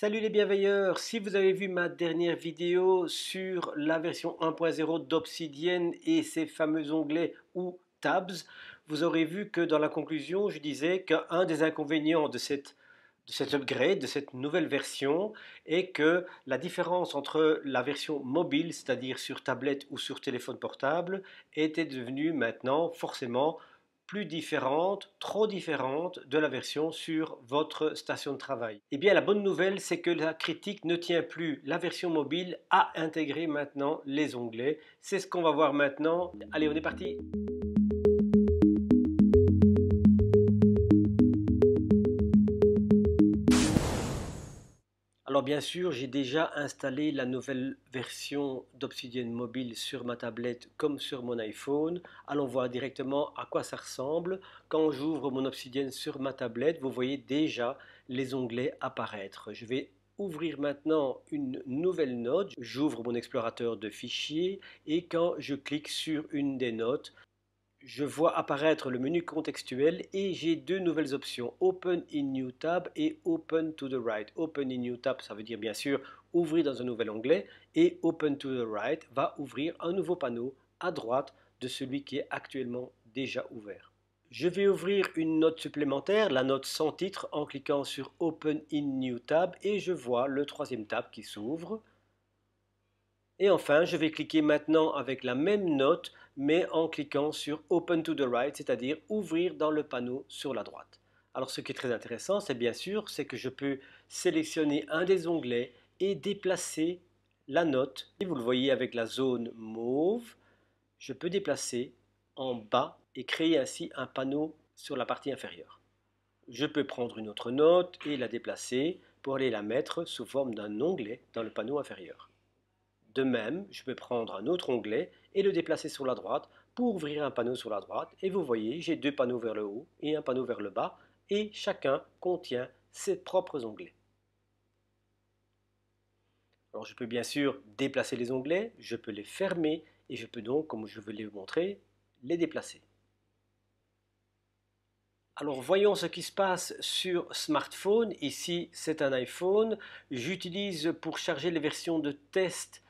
Salut les bienveilleurs, si vous avez vu ma dernière vidéo sur la version 1.0 d'Obsidian et ses fameux onglets ou tabs, vous aurez vu que dans la conclusion, je disais qu'un des inconvénients de cette de cet upgrade, de cette nouvelle version, est que la différence entre la version mobile, c'est-à-dire sur tablette ou sur téléphone portable, était devenue maintenant forcément plus différente, trop différente de la version sur votre station de travail. et eh bien, la bonne nouvelle, c'est que la critique ne tient plus la version mobile a intégré maintenant les onglets. C'est ce qu'on va voir maintenant. Allez, on est parti. Alors bien sûr, j'ai déjà installé la nouvelle version d'Obsidian Mobile sur ma tablette comme sur mon iPhone. Allons voir directement à quoi ça ressemble. Quand j'ouvre mon Obsidian sur ma tablette, vous voyez déjà les onglets apparaître. Je vais ouvrir maintenant une nouvelle note. J'ouvre mon explorateur de fichiers et quand je clique sur une des notes, je vois apparaître le menu contextuel et j'ai deux nouvelles options, Open in New Tab et Open to the Right. Open in New Tab, ça veut dire bien sûr ouvrir dans un nouvel onglet et Open to the Right va ouvrir un nouveau panneau à droite de celui qui est actuellement déjà ouvert. Je vais ouvrir une note supplémentaire, la note sans titre, en cliquant sur Open in New Tab et je vois le troisième tab qui s'ouvre. Et enfin, je vais cliquer maintenant avec la même note, mais en cliquant sur Open to the right, c'est-à-dire ouvrir dans le panneau sur la droite. Alors ce qui est très intéressant, c'est bien sûr, c'est que je peux sélectionner un des onglets et déplacer la note. Et vous le voyez avec la zone mauve, je peux déplacer en bas et créer ainsi un panneau sur la partie inférieure. Je peux prendre une autre note et la déplacer pour aller la mettre sous forme d'un onglet dans le panneau inférieur. De même, je peux prendre un autre onglet et le déplacer sur la droite pour ouvrir un panneau sur la droite. Et vous voyez, j'ai deux panneaux vers le haut et un panneau vers le bas et chacun contient ses propres onglets. Alors je peux bien sûr déplacer les onglets, je peux les fermer et je peux donc, comme je vais vous montrer, les déplacer. Alors voyons ce qui se passe sur smartphone. Ici c'est un iPhone. J'utilise pour charger les versions de test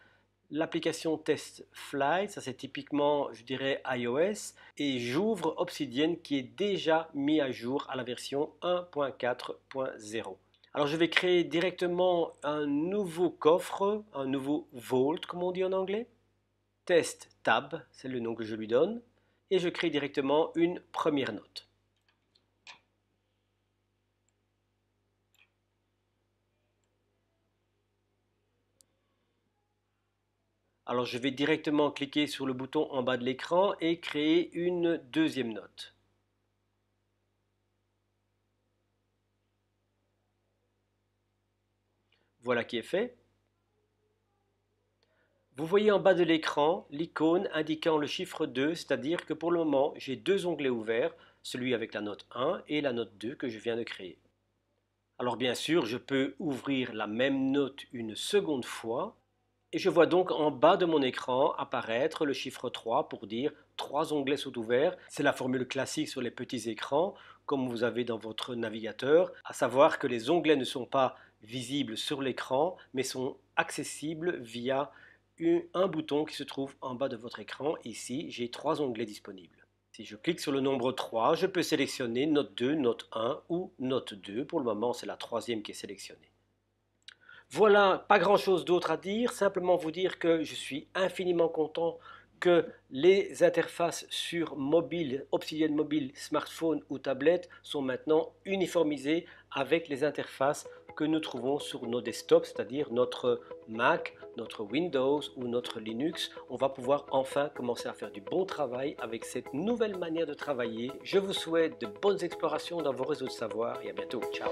l'application test ça c'est typiquement je dirais iOS, et j'ouvre Obsidian qui est déjà mis à jour à la version 1.4.0. Alors je vais créer directement un nouveau coffre, un nouveau vault comme on dit en anglais, test tab, c'est le nom que je lui donne, et je crée directement une première note. Alors je vais directement cliquer sur le bouton en bas de l'écran et créer une deuxième note. Voilà qui est fait. Vous voyez en bas de l'écran l'icône indiquant le chiffre 2, c'est-à-dire que pour le moment, j'ai deux onglets ouverts, celui avec la note 1 et la note 2 que je viens de créer. Alors bien sûr, je peux ouvrir la même note une seconde fois et je vois donc en bas de mon écran apparaître le chiffre 3 pour dire trois onglets sont ouverts. C'est la formule classique sur les petits écrans, comme vous avez dans votre navigateur, à savoir que les onglets ne sont pas visibles sur l'écran, mais sont accessibles via un bouton qui se trouve en bas de votre écran. Ici, j'ai trois onglets disponibles. Si je clique sur le nombre 3, je peux sélectionner note 2, note 1 ou note 2. Pour le moment, c'est la troisième qui est sélectionnée. Voilà, pas grand-chose d'autre à dire, simplement vous dire que je suis infiniment content que les interfaces sur mobile, Obsidian mobile, smartphone ou tablette sont maintenant uniformisées avec les interfaces que nous trouvons sur nos desktops, c'est-à-dire notre Mac, notre Windows ou notre Linux. On va pouvoir enfin commencer à faire du bon travail avec cette nouvelle manière de travailler. Je vous souhaite de bonnes explorations dans vos réseaux de savoir et à bientôt. Ciao